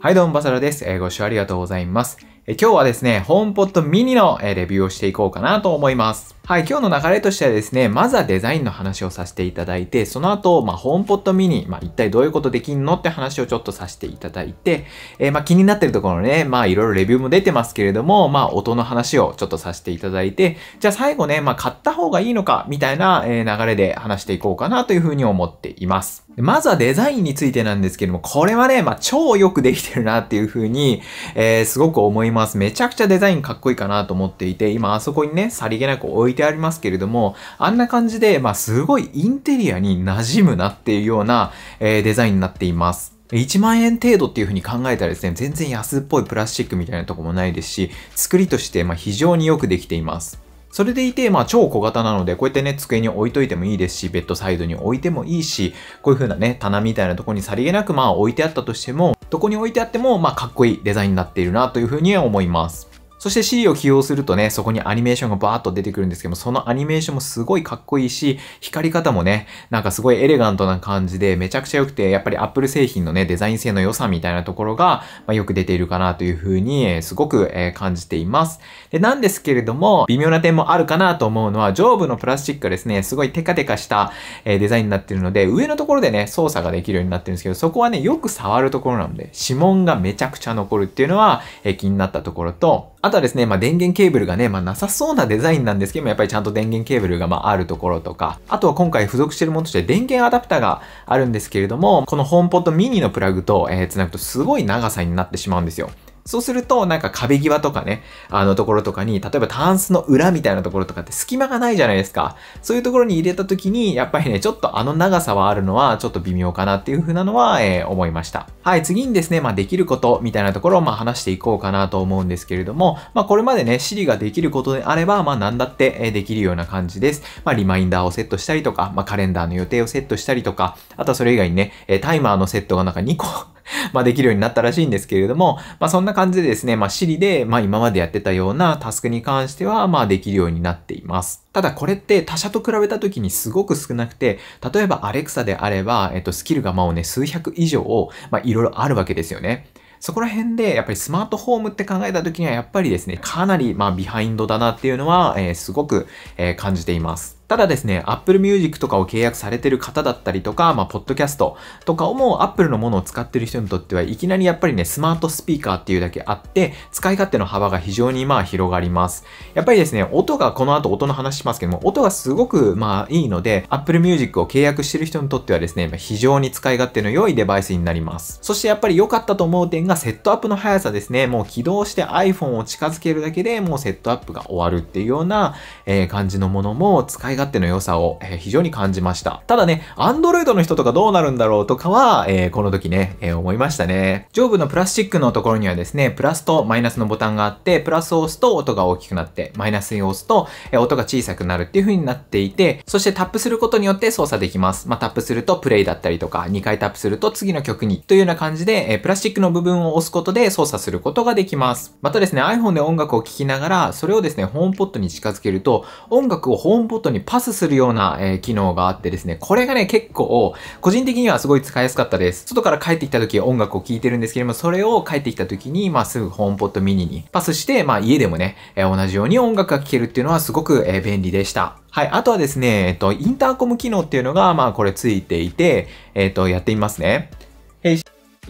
はいどうも、バサラです。えご視聴ありがとうございます。え今日はですね、ホームポットミニのレビューをしていこうかなと思います。はい、今日の流れとしてはですね、まずはデザインの話をさせていただいて、その後、まあ、ホームポットミニ、まあ、一体どういうことできんのって話をちょっとさせていただいて、えー、まあ、気になってるところね、まあ、いろいろレビューも出てますけれども、まあ、音の話をちょっとさせていただいて、じゃあ最後ね、まあ、買った方がいいのか、みたいな流れで話していこうかなというふうに思っています。まずはデザインについてなんですけども、これはね、まあ、超よくできてるなっていうふうに、えー、すごく思います。ます。めちゃくちゃデザインかっこいいかなと思っていて、今あそこにね、さりげなく置いてありますけれども、あんな感じで、まあすごいインテリアに馴染むなっていうような、えー、デザインになっています。1万円程度っていう風に考えたらですね、全然安っぽいプラスチックみたいなとこもないですし、作りとしてま非常によくできています。それでいて、まあ超小型なので、こうやってね、机に置いといてもいいですし、ベッドサイドに置いてもいいし、こういう風なね、棚みたいなとこにさりげなくまあ置いてあったとしても、どこに置いてあっても、まあ、かっこいいデザインになっているなというふうに思います。そして C を起用するとね、そこにアニメーションがバーッと出てくるんですけども、そのアニメーションもすごいかっこいいし、光り方もね、なんかすごいエレガントな感じで、めちゃくちゃ良くて、やっぱり Apple 製品のね、デザイン性の良さみたいなところが、まあ、よく出ているかなというふうに、えすごく、えー、感じています。で、なんですけれども、微妙な点もあるかなと思うのは、上部のプラスチックがですね、すごいテカテカした、えー、デザインになってるので、上のところでね、操作ができるようになってるんですけど、そこはね、よく触るところなので、指紋がめちゃくちゃ残るっていうのは、えー、気になったところと、あとはですね、まあ、電源ケーブルがね、まあ、なさそうなデザインなんですけども、やっぱりちゃんと電源ケーブルがまあ、あるところとか、あとは今回付属してるものとして電源アダプターがあるんですけれども、このホームポットミニのプラグと、えー、繋ぐとすごい長さになってしまうんですよ。そうすると、なんか壁際とかね、あのところとかに、例えばタンスの裏みたいなところとかって隙間がないじゃないですか。そういうところに入れた時に、やっぱりね、ちょっとあの長さはあるのは、ちょっと微妙かなっていうふうなのは、えー、思いました。はい、次にですね、まあ、できることみたいなところを、まあ、話していこうかなと思うんですけれども、まあ、これまでね、Siri ができることであれば、まあ、何だってできるような感じです。まあ、リマインダーをセットしたりとか、まあ、カレンダーの予定をセットしたりとか、あとはそれ以外にね、タイマーのセットがなんか2個 まあできるようになったらしいんですけれども、まあそんな感じでですね、まあ Siri で、まあ今までやってたようなタスクに関しては、まあできるようになっています。ただこれって他社と比べた時にすごく少なくて、例えば Alexa であれば、えっと、スキルがもうね、数百以上、まあいろいろあるわけですよね。そこら辺でやっぱりスマートホームって考えた時にはやっぱりですね、かなりまあビハインドだなっていうのは、えー、すごく、えー、感じています。ただですね、Apple Music とかを契約されてる方だったりとか、まあ、ポッドキャストとかをも Apple のものを使ってる人にとってはいきなりやっぱりね、スマートスピーカーっていうだけあって、使い勝手の幅が非常にまあ広がります。やっぱりですね、音が、この後音の話しますけども、音がすごくまあいいので、Apple Music を契約してる人にとってはですね、非常に使い勝手の良いデバイスになります。そしてやっぱり良かったと思う点がセットアップの速さですね、もう起動して iPhone を近づけるだけでもうセットアップが終わるっていうような、えー、感じのものも使い勝手の良さを、えー、非常に感じました。ただね、Android の人とかどうなるんだろうとかは、えー、この時ね、えー、思いましたね。上部のプラスチックのところにはですね、プラスとマイナスのボタンがあって、プラスを押すと音が大きくなって、マイナスに押すと、え音が小さくなるっていう風になっていて、そしてタップすることによって操作できます。まあ、タップするとプレイだったりとか、2回タップすると次の曲に、というような感じで、えプラスチックの部分を押すことで操作することができます。またですね、iPhone で音楽を聴きながら、それをですね、ホームポットに近づけると、音楽をホームポットにパスするような、え機能があってですね、これがね、結構、個人的にはすごい使いやすかったです。外から帰ってきた時音楽を聴いてるんですけれども、それを帰ってきた時に、まあ、すぐホームポットミニにパスして、まあ、家でもね、え同じように音楽が聴けるっていうのはすごく、え便利でした。はい。あとはですね、えっと、インターコム機能っていうのが、まあ、これついていて、えっと、やってみますね。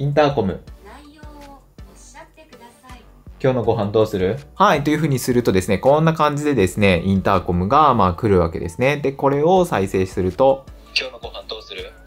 インターコム。今日のご飯どうするはい、というふうにするとですね、こんな感じでですね、インターコムがまあ来るわけですね。で、これを再生すると、今日のご飯どう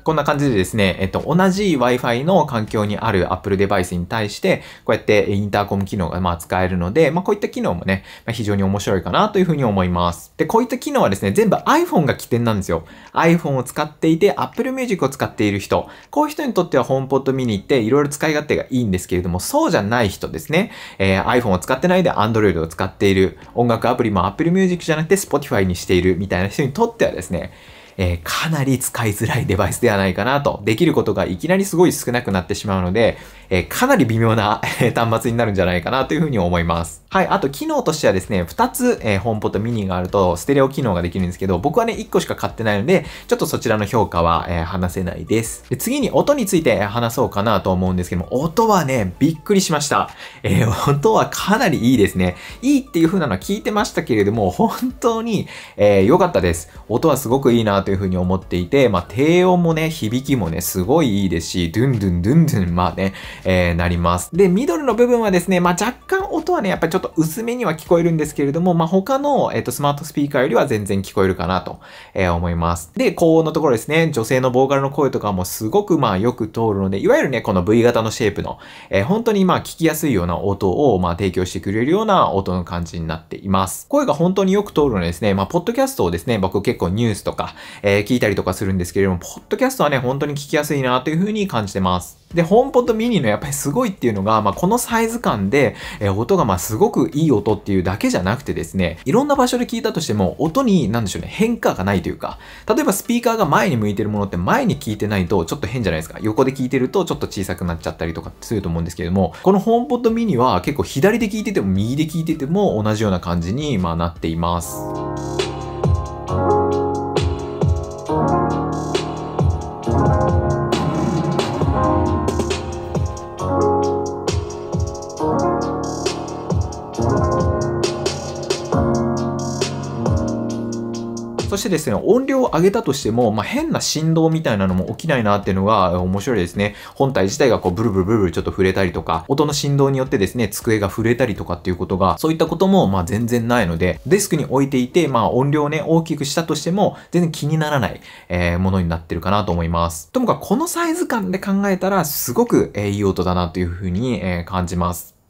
こんな感じでですね、えっと、同じ Wi-Fi の環境にある Apple デバイスに対して、こうやってインターコム機能がまあ使えるので、まあこういった機能もね、まあ、非常に面白いかなというふうに思います。で、こういった機能はですね、全部 iPhone が起点なんですよ。iPhone を使っていて、Apple Music を使っている人、こういう人にとっては HomePod mini って色々使い勝手がいいんですけれども、そうじゃない人ですね、えー、iPhone を使ってないで Android を使っている、音楽アプリも Apple Music じゃなくて Spotify にしているみたいな人にとってはですね、えー、かなり使いづらいデバイスではないかなと、できることがいきなりすごい少なくなってしまうので、えー、かなり微妙な端末になるんじゃないかなというふうに思います。はい、あと機能としてはですね、2つ、えー、ホポットミニがあると、ステレオ機能ができるんですけど、僕はね、1個しか買ってないので、ちょっとそちらの評価は、え話せないです。で次に音について話そうかなと思うんですけども、音はね、びっくりしました。え音はかなりいいですね。いいっていう風なのは聞いてましたけれども、本当にえー、かったです。音はすごくいいなというふうに思っていて、まあ、低音もね、響きもね、すごいいいですし、ドゥンドゥンドゥンドゥン、まあね、えー、なります。で、ミドルの部分はですね、まあ、若干音はね、やっぱりちょっと薄めには聞こえるんですけれども、まあ、他の、えっ、ー、と、スマートスピーカーよりは全然聞こえるかなと、えー、思います。で、高音のところですね、女性のボーカルの声とかもすごく、まあ、よく通るので、いわゆるね、この V 型のシェイプの、えー、本当にまあ、聞きやすいような音を、まあ、提供してくれるような音の感じになっています。声が本当によく通るのでですね、まあ、ポッドキャストをですね、僕結構ニュースとか、えー、聞いたりとかするんですけれども、ポッドキャストはね、本当に聞きやすいなというふうに感じてます。で、ホームポッドミニのやっぱりすごいっていうのが、まあ、このサイズ感で、えー、音がますごくいい音っていうだけじゃなくてですね、いろんな場所で聞いたとしても、音に、なんでしょうね、変化がないというか、例えばスピーカーが前に向いてるものって前に聞いてないとちょっと変じゃないですか。横で聞いてるとちょっと小さくなっちゃったりとかすると思うんですけれども、このホームポッドミニは結構左で聞いてても右で聞いてても同じような感じに、まなっています。してですね、音量を上げたとしても、まあ、変な振動みたいなのも起きないなっていうのが面白いですね。本体自体がこうブルブルブルブルちょっと触れたりとか、音の振動によってですね、机が触れたりとかっていうことが、そういったこともまあ全然ないので、デスクに置いていて、まあ音量をね、大きくしたとしても、全然気にならない、えー、ものになってるかなと思います。ともかくこのサイズ感で考えたら、すごくいい音だなというふうに、えー、感じます。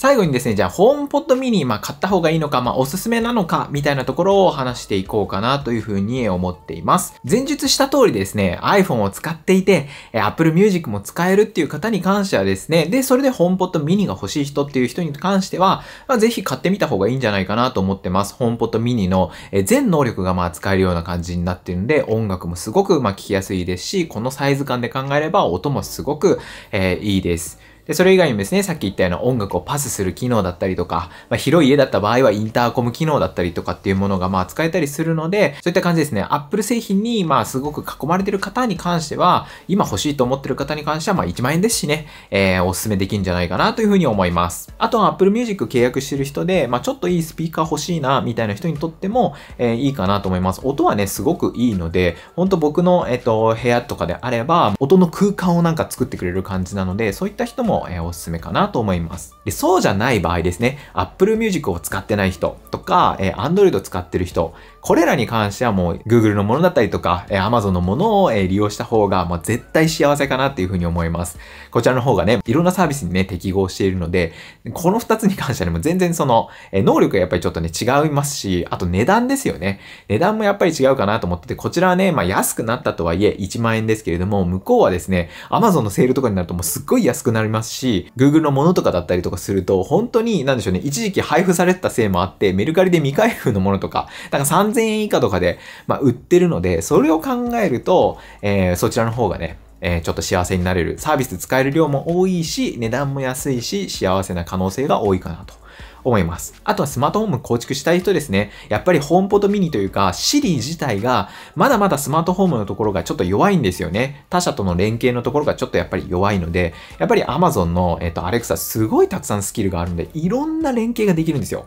最後にですね、じゃあ、ホームポットミニ、まあ、買った方がいいのか、まあ、おすすめなのか、みたいなところを話していこうかなというふうに思っています。前述した通りですね、iPhone を使っていて、Apple Music も使えるっていう方に関してはですね、で、それでホームポットミニが欲しい人っていう人に関しては、まあ、ぜひ買ってみた方がいいんじゃないかなと思ってます。ホームポットミニの全能力がまあ使えるような感じになっているので、音楽もすごくまあ聞きやすいですし、このサイズ感で考えれば音もすごく、えー、いいです。で、それ以外にですね、さっき言ったような音楽をパスする機能だったりとか、まあ、広い家だった場合はインターコム機能だったりとかっていうものがまあ使えたりするので、そういった感じですね、Apple 製品にまあすごく囲まれてる方に関しては、今欲しいと思ってる方に関してはまあ1万円ですしね、えー、おすすめできるんじゃないかなというふうに思います。あとは Apple Music 契約してる人で、まあちょっといいスピーカー欲しいな、みたいな人にとっても、えー、いいかなと思います。音はね、すごくいいので、ほんと僕の、えっ、と、部屋とかであれば、音の空間をなんか作ってくれる感じなので、そういった人もえー、おすすめかなと思います。で、そうじゃない場合ですね、Apple Music を使ってない人とか、えー、Android 使ってる人、これらに関してはもう Google のものだったりとか、えー、Amazon のものを、えー、利用した方が、まあ、絶対幸せかなっていうふうに思います。こちらの方がね、いろんなサービスにね、適合しているので、この2つに関してはも全然その、えー、能力がやっぱりちょっとね、違いますし、あと値段ですよね。値段もやっぱり違うかなと思ってて、こちらはね、まあ安くなったとはいえ1万円ですけれども、向こうはですね、Amazon のセールとかになるともうすっごい安くなりますますし、Google のものとかだったりとかすると、本当に、なんでしょうね、一時期配布されてたせいもあって、メルカリで未開封のものとか、だから3000円以下とかで、まあ、売ってるので、それを考えると、えー、そちらの方がね、えー、ちょっと幸せになれる。サービス使える量も多いし、値段も安いし、幸せな可能性が多いかなと。思います。あとはスマートフォーム構築したい人ですね。やっぱりホームポットミニというか Siri 自体がまだまだスマートフォームのところがちょっと弱いんですよね。他社との連携のところがちょっとやっぱり弱いので、やっぱり Amazon の、えっと、Alexa すごいたくさんスキルがあるんで、いろんな連携ができるんですよ。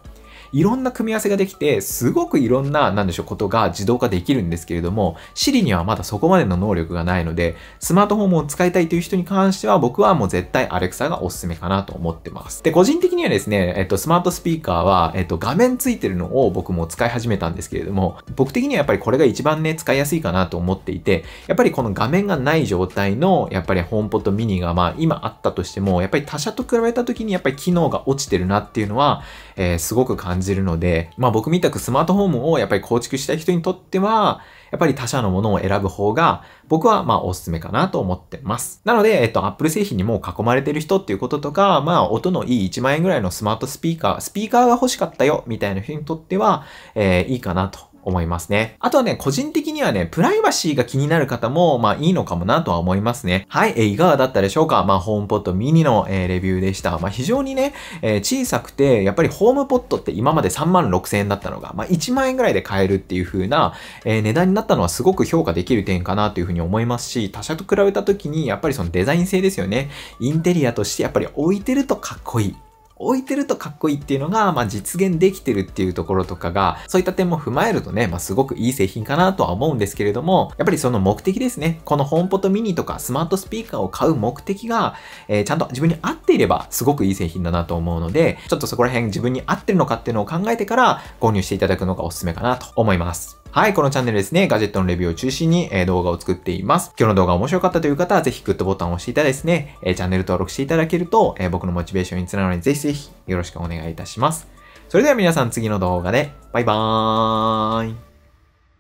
いろんな組み合わせができて、すごくいろんな、なんでしょう、ことが自動化できるんですけれども、Siri にはまだそこまでの能力がないので、スマートフォンを使いたいという人に関しては、僕はもう絶対 Alexa がおすすめかなと思ってます。で、個人的にはですね、えっと、スマートスピーカーは、えっと、画面ついてるのを僕も使い始めたんですけれども、僕的にはやっぱりこれが一番ね、使いやすいかなと思っていて、やっぱりこの画面がない状態の、やっぱりホームポットミニがまあ今あったとしても、やっぱり他社と比べた時にやっぱり機能が落ちてるなっていうのは、えー、すごく感じじるので、まあ僕みたくスマートフォームをやっぱり構築したい人にとっては、やっぱり他社のものを選ぶ方が、僕はまあおすすめかなと思ってます。なので、えっと、Apple 製品にもう囲まれてる人っていうこととか、まあ音のいい1万円ぐらいのスマートスピーカー、スピーカーが欲しかったよみたいな人にとっては、えー、いいかなと思いますね。あとはね、個人的にはね、プライバシーが気になる方も、まあいいのかもなとは思いますね。はい、えいかがだったでしょうかまあホームポットミニの、えー、レビューでした。まあ非常にね、えー、小さくて、やっぱりホームポットって今まで3万6千円だったのが、まあ1万円ぐらいで買えるっていう風な、えー、値段になったのはすごく評価できる点かなという風に思いますし、他社と比べた時にやっぱりそのデザイン性ですよね。インテリアとしてやっぱり置いてるとかっこいい。置いてるとかっこいいっていうのが、まあ、実現できてるっていうところとかが、そういった点も踏まえるとね、まあ、すごくいい製品かなとは思うんですけれども、やっぱりその目的ですね。このホームポットミニとかスマートスピーカーを買う目的が、えー、ちゃんと自分に合っていればすごくいい製品だなと思うので、ちょっとそこら辺自分に合ってるのかっていうのを考えてから購入していただくのがおすすめかなと思います。はい、このチャンネルですね、ガジェットのレビューを中心に、え動画を作っています。今日の動画面白かったという方は、ぜひグッドボタンを押していただいてですね、えチャンネル登録していただけると、え僕のモチベーションにつながるので、ぜひぜひよろしくお願いいたします。それでは皆さん次の動画で、バイバーイ